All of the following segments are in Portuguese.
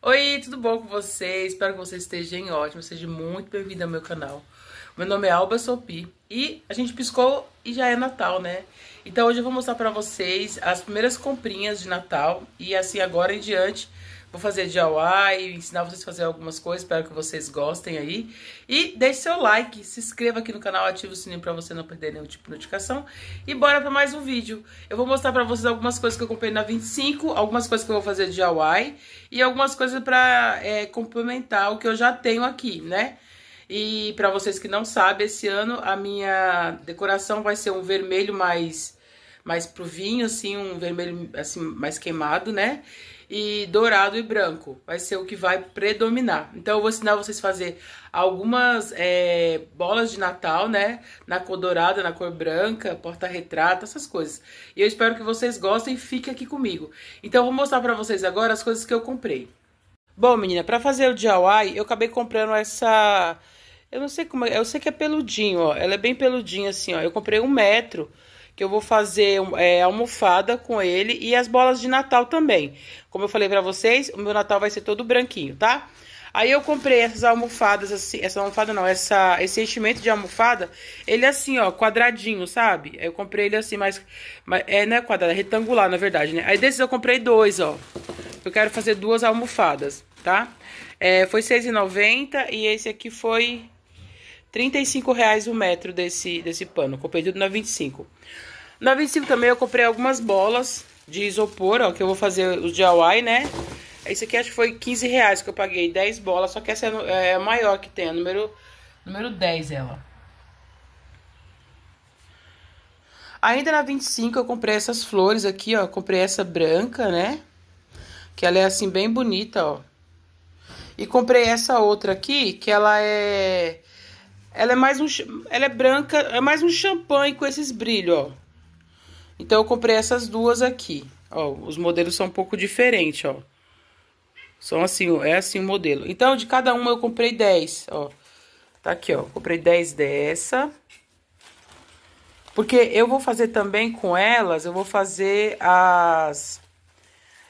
Oi, tudo bom com vocês? Espero que vocês estejam ótimos, seja muito bem-vindo ao meu canal. Meu nome é Alba Sopi e a gente piscou e já é Natal, né? Então hoje eu vou mostrar pra vocês as primeiras comprinhas de Natal e assim agora em diante Vou fazer DIY, ensinar vocês a fazer algumas coisas, espero que vocês gostem aí. E deixe seu like, se inscreva aqui no canal, ative o sininho pra você não perder nenhum tipo de notificação. E bora pra mais um vídeo. Eu vou mostrar pra vocês algumas coisas que eu comprei na 25, algumas coisas que eu vou fazer DIY e algumas coisas pra é, complementar o que eu já tenho aqui, né? E pra vocês que não sabem, esse ano a minha decoração vai ser um vermelho mais mais pro vinho, assim, um vermelho assim, mais queimado, né? e dourado e branco. Vai ser o que vai predominar. Então eu vou ensinar vocês a fazer algumas é, bolas de Natal, né? Na cor dourada, na cor branca, porta-retrato, essas coisas. E eu espero que vocês gostem e fiquem aqui comigo. Então eu vou mostrar para vocês agora as coisas que eu comprei. Bom, menina, para fazer o DIY, eu acabei comprando essa... Eu não sei como é, eu sei que é peludinho, ó. Ela é bem peludinha assim, ó. Eu comprei um metro que eu vou fazer é, almofada com ele e as bolas de Natal também. Como eu falei pra vocês, o meu Natal vai ser todo branquinho, tá? Aí eu comprei essas almofadas, assim, essa almofada não, essa, esse enchimento de almofada, ele é assim, ó, quadradinho, sabe? Eu comprei ele assim, mas, mas é, não é quadrado, é retangular, na verdade, né? Aí desses eu comprei dois, ó. Eu quero fazer duas almofadas, tá? É, foi R$6,90 e esse aqui foi R$35,00 o metro desse, desse pano. Comprei tudo na 25. Na 25 também eu comprei algumas bolas de isopor, ó, que eu vou fazer os DIY, né? Isso aqui acho que foi 15 reais que eu paguei, 10 bolas, só que essa é, é a maior que tem, a número, número 10 ela. Ainda na 25 eu comprei essas flores aqui, ó, comprei essa branca, né? Que ela é assim bem bonita, ó. E comprei essa outra aqui, que ela é ela é mais um ela é branca, é mais um champanhe com esses brilhos, ó. Então eu comprei essas duas aqui. Ó, os modelos são um pouco diferentes, ó. São assim, é assim o modelo. Então, de cada uma eu comprei 10, ó. Tá aqui, ó. Comprei 10 dessa. Porque eu vou fazer também com elas, eu vou fazer as...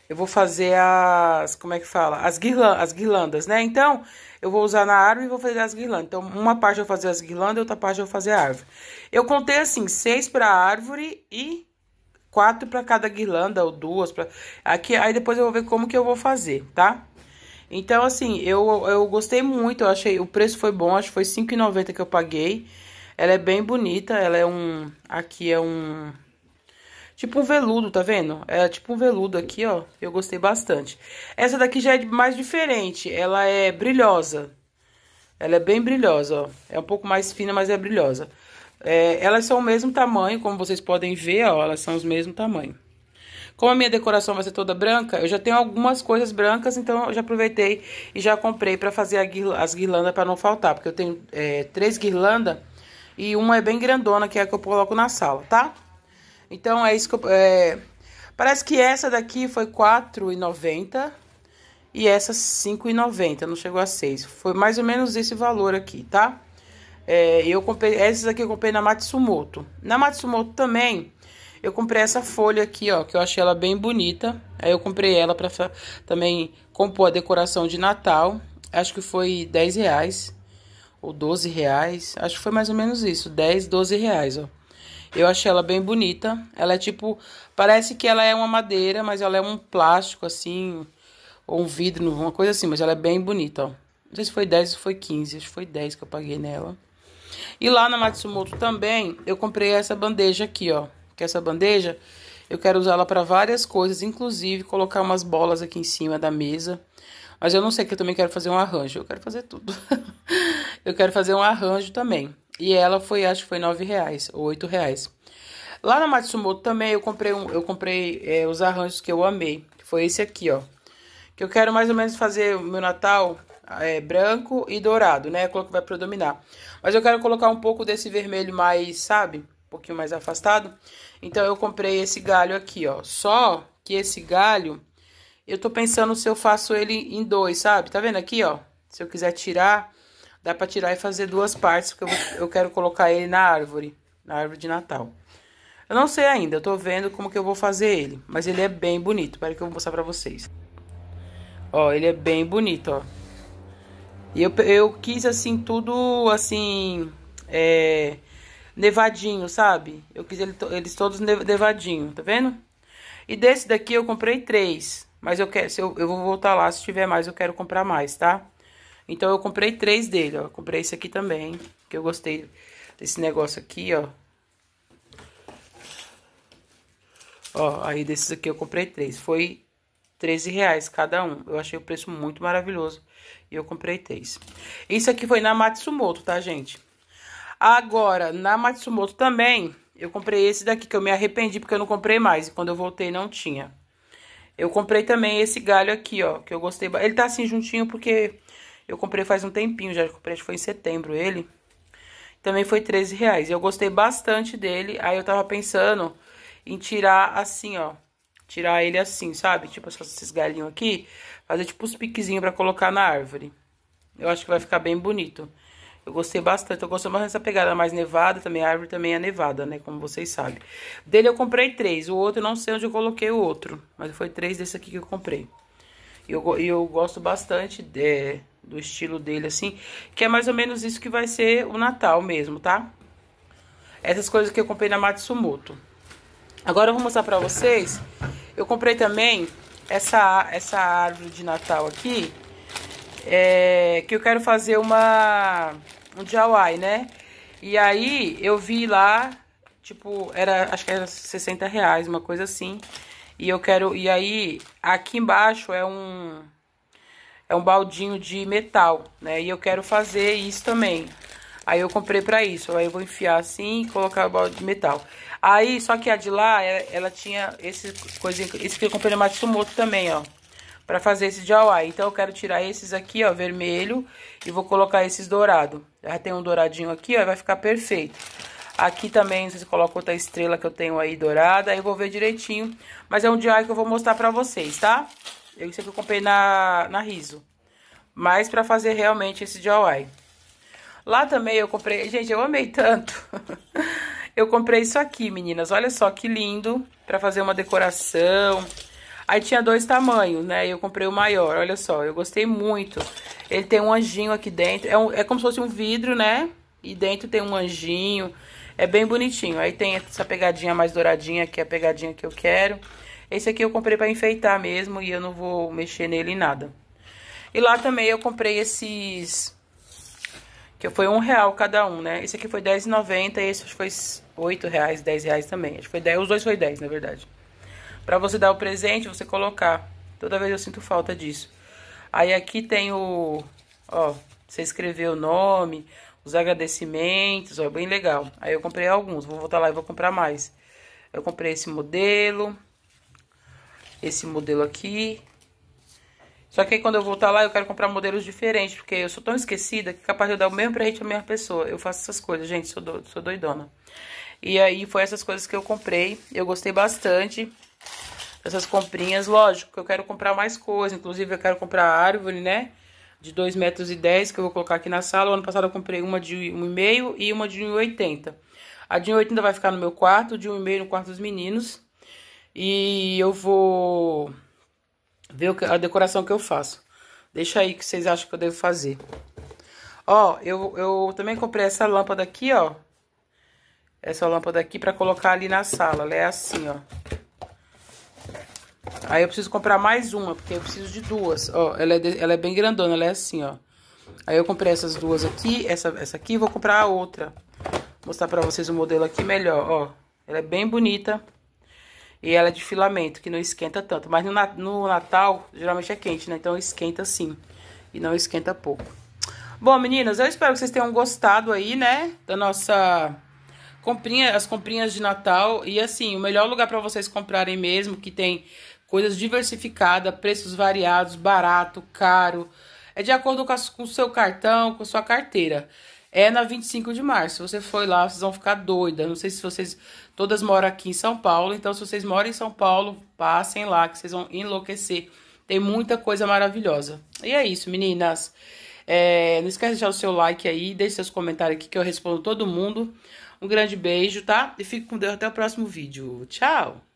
Eu vou fazer as... Como é que fala? As, guirla, as guirlandas, né? Então, eu vou usar na árvore e vou fazer as guirlandas. Então, uma parte eu vou fazer as guirlandas, outra parte eu vou fazer a árvore. Eu contei, assim, seis pra árvore e quatro para cada guirlanda ou duas para aqui aí depois eu vou ver como que eu vou fazer tá então assim eu, eu gostei muito eu achei o preço foi bom acho que foi R$5,90 que eu paguei ela é bem bonita ela é um aqui é um tipo um veludo tá vendo é tipo um veludo aqui ó eu gostei bastante essa daqui já é mais diferente ela é brilhosa ela é bem brilhosa ó é um pouco mais fina mas é brilhosa é, elas são o mesmo tamanho, como vocês podem ver, ó, elas são os mesmo tamanho. Como a minha decoração vai ser toda branca, eu já tenho algumas coisas brancas, então eu já aproveitei e já comprei para fazer guirla as guirlandas para não faltar, porque eu tenho é, três guirlandas e uma é bem grandona, que é a que eu coloco na sala, tá? Então é isso que eu... É... Parece que essa daqui foi R$4,90 e essa R$5,90, não chegou a 6. Foi mais ou menos esse valor aqui, tá? É, eu comprei, essas aqui eu comprei na Matsumoto. Na Matsumoto também, eu comprei essa folha aqui, ó, que eu achei ela bem bonita. Aí eu comprei ela pra também compor a decoração de Natal. Acho que foi 10 reais ou 12 reais. Acho que foi mais ou menos isso, 10, 12 reais, ó. Eu achei ela bem bonita. Ela é tipo, parece que ela é uma madeira, mas ela é um plástico assim, ou um vidro, uma coisa assim, mas ela é bem bonita, ó. Não sei se foi 10 ou foi 15, acho que foi 10 que eu paguei nela. E lá na Matsumoto também, eu comprei essa bandeja aqui, ó. Que essa bandeja, eu quero usar ela para várias coisas, inclusive colocar umas bolas aqui em cima da mesa. Mas eu não sei que eu também quero fazer um arranjo, eu quero fazer tudo. eu quero fazer um arranjo também. E ela foi, acho que foi nove reais ou oito reais. Lá na Matsumoto também eu comprei, um, eu comprei é, os arranjos que eu amei. Que foi esse aqui, ó. Que eu quero mais ou menos fazer o meu Natal é, branco e dourado, né? É a cor que vai predominar. Mas eu quero colocar um pouco desse vermelho mais, sabe? Um pouquinho mais afastado. Então, eu comprei esse galho aqui, ó. Só que esse galho, eu tô pensando se eu faço ele em dois, sabe? Tá vendo aqui, ó? Se eu quiser tirar, dá pra tirar e fazer duas partes, porque eu, eu quero colocar ele na árvore, na árvore de Natal. Eu não sei ainda, eu tô vendo como que eu vou fazer ele, mas ele é bem bonito, peraí que eu vou mostrar pra vocês. Ó, ele é bem bonito, ó. E eu, eu quis, assim, tudo, assim, é, nevadinho, sabe? Eu quis ele, eles todos nevadinho, tá vendo? E desse daqui eu comprei três, mas eu quero, se eu, eu vou voltar lá, se tiver mais eu quero comprar mais, tá? Então eu comprei três dele, ó, eu comprei esse aqui também, que eu gostei desse negócio aqui, ó. Ó, aí desses aqui eu comprei três, foi 13 reais cada um. Eu achei o preço muito maravilhoso. E eu comprei três. Isso aqui foi na Matsumoto, tá, gente? Agora, na Matsumoto também, eu comprei esse daqui, que eu me arrependi porque eu não comprei mais. E quando eu voltei, não tinha. Eu comprei também esse galho aqui, ó, que eu gostei. Ele tá assim juntinho porque eu comprei faz um tempinho já. Eu comprei, acho que foi em setembro ele. Também foi 13 reais. Eu gostei bastante dele. Aí eu tava pensando em tirar assim, ó tirar ele assim, sabe? Tipo esses galinhos aqui, fazer tipo os piquezinhos pra colocar na árvore. Eu acho que vai ficar bem bonito. Eu gostei bastante, eu gosto mais dessa pegada mais nevada também, a árvore também é nevada, né, como vocês sabem. Dele eu comprei três, o outro não sei onde eu coloquei o outro, mas foi três desse aqui que eu comprei. E eu, eu gosto bastante de, do estilo dele, assim, que é mais ou menos isso que vai ser o Natal mesmo, tá? Essas coisas que eu comprei na Matsumoto. Agora eu vou mostrar pra vocês. Eu comprei também essa, essa árvore de Natal aqui. É, que eu quero fazer uma um DIY, né? E aí eu vi lá, tipo, era, acho que era 60 reais, uma coisa assim. E eu quero, e aí aqui embaixo é um é um baldinho de metal, né? E eu quero fazer isso também. Aí eu comprei pra isso. Aí eu vou enfiar assim e colocar o balde de metal. Aí, só que a de lá, ela, ela tinha esse coisinho, Esse que eu comprei no Matsumoto também, ó. Pra fazer esse DIY. Então, eu quero tirar esses aqui, ó, vermelho. E vou colocar esses dourado. Já tem um douradinho aqui, ó. E vai ficar perfeito. Aqui também, vocês colocam outra estrela que eu tenho aí dourada. Aí eu vou ver direitinho. Mas é um DIY que eu vou mostrar pra vocês, tá? Esse aqui eu comprei na, na Riso. Mas pra fazer realmente esse DIY. Lá também eu comprei. Gente, eu amei tanto. eu comprei isso aqui, meninas. Olha só que lindo. Pra fazer uma decoração. Aí tinha dois tamanhos, né? Eu comprei o maior, olha só. Eu gostei muito. Ele tem um anjinho aqui dentro. É, um, é como se fosse um vidro, né? E dentro tem um anjinho. É bem bonitinho. Aí tem essa pegadinha mais douradinha, que é a pegadinha que eu quero. Esse aqui eu comprei pra enfeitar mesmo e eu não vou mexer nele em nada. E lá também eu comprei esses que foi um real cada um, né? Esse aqui foi R$10,90 e esse foi R$8,00, reais, reais também. Acho que foi 10, os dois foi 10, na verdade. Pra você dar o presente, você colocar. Toda vez eu sinto falta disso. Aí aqui tem o... Ó, você escreveu o nome, os agradecimentos, ó, bem legal. Aí eu comprei alguns, vou voltar lá e vou comprar mais. Eu comprei esse modelo, esse modelo aqui, só que aí quando eu voltar lá, eu quero comprar modelos diferentes, porque eu sou tão esquecida que é capaz de eu dar o mesmo presente à mesma pessoa. Eu faço essas coisas, gente, sou, do, sou doidona. E aí foi essas coisas que eu comprei, eu gostei bastante dessas comprinhas. Lógico que eu quero comprar mais coisas, inclusive eu quero comprar árvore, né? De 2,10 metros, e dez, que eu vou colocar aqui na sala. O ano passado eu comprei uma de 1,5 e uma de 1,80. A de 1,80 vai ficar no meu quarto, de 1,5 no quarto dos meninos. E eu vou Vê a decoração que eu faço. Deixa aí o que vocês acham que eu devo fazer. Ó, eu, eu também comprei essa lâmpada aqui, ó. Essa lâmpada aqui pra colocar ali na sala. Ela é assim, ó. Aí eu preciso comprar mais uma, porque eu preciso de duas. Ó, ela é, de, ela é bem grandona, ela é assim, ó. Aí eu comprei essas duas aqui, essa, essa aqui, vou comprar a outra. Vou mostrar pra vocês o modelo aqui melhor, ó. Ela é bem bonita. E ela é de filamento, que não esquenta tanto. Mas no, no Natal, geralmente é quente, né? Então esquenta sim. E não esquenta pouco. Bom, meninas, eu espero que vocês tenham gostado aí, né? Da nossa comprinha, as comprinhas de Natal. E assim, o melhor lugar para vocês comprarem mesmo, que tem coisas diversificadas, preços variados, barato, caro. É de acordo com o seu cartão, com a sua carteira é na 25 de março. Se você foi lá, vocês vão ficar doidas. Não sei se vocês todas moram aqui em São Paulo, então se vocês moram em São Paulo, passem lá que vocês vão enlouquecer. Tem muita coisa maravilhosa. E é isso, meninas. É, não esquece de deixar o seu like aí, deixe seus comentários aqui que eu respondo todo mundo. Um grande beijo, tá? E fique com Deus até o próximo vídeo. Tchau!